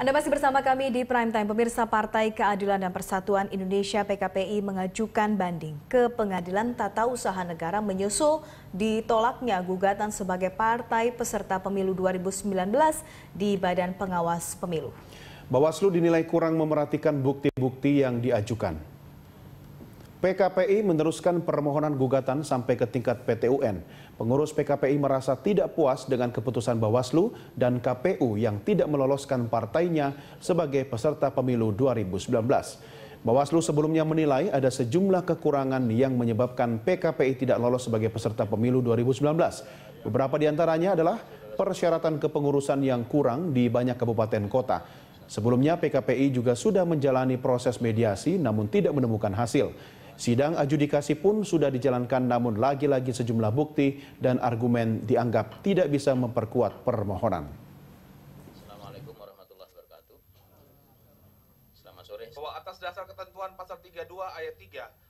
Anda masih bersama kami di Prime Time. Pemirsa Partai Keadilan dan Persatuan Indonesia PKPI mengajukan banding ke Pengadilan Tata Usaha Negara menyusul ditolaknya gugatan sebagai partai peserta pemilu 2019 di Badan Pengawas Pemilu. Bawaslu dinilai kurang memerhatikan bukti-bukti yang diajukan. PKPI meneruskan permohonan gugatan sampai ke tingkat PTUN. Pengurus PKPI merasa tidak puas dengan keputusan Bawaslu dan KPU yang tidak meloloskan partainya sebagai peserta pemilu 2019. Bawaslu sebelumnya menilai ada sejumlah kekurangan yang menyebabkan PKPI tidak lolos sebagai peserta pemilu 2019. Beberapa di antaranya adalah persyaratan kepengurusan yang kurang di banyak kabupaten kota. Sebelumnya PKPI juga sudah menjalani proses mediasi namun tidak menemukan hasil. Sidang adjudikasi pun sudah dijalankan namun lagi-lagi sejumlah bukti dan argumen dianggap tidak bisa memperkuat permohonan. Assalamualaikum warahmatullahi wabarakatuh. Selamat sore. Bahwa atas dasar ketentuan pasal 32 ayat 3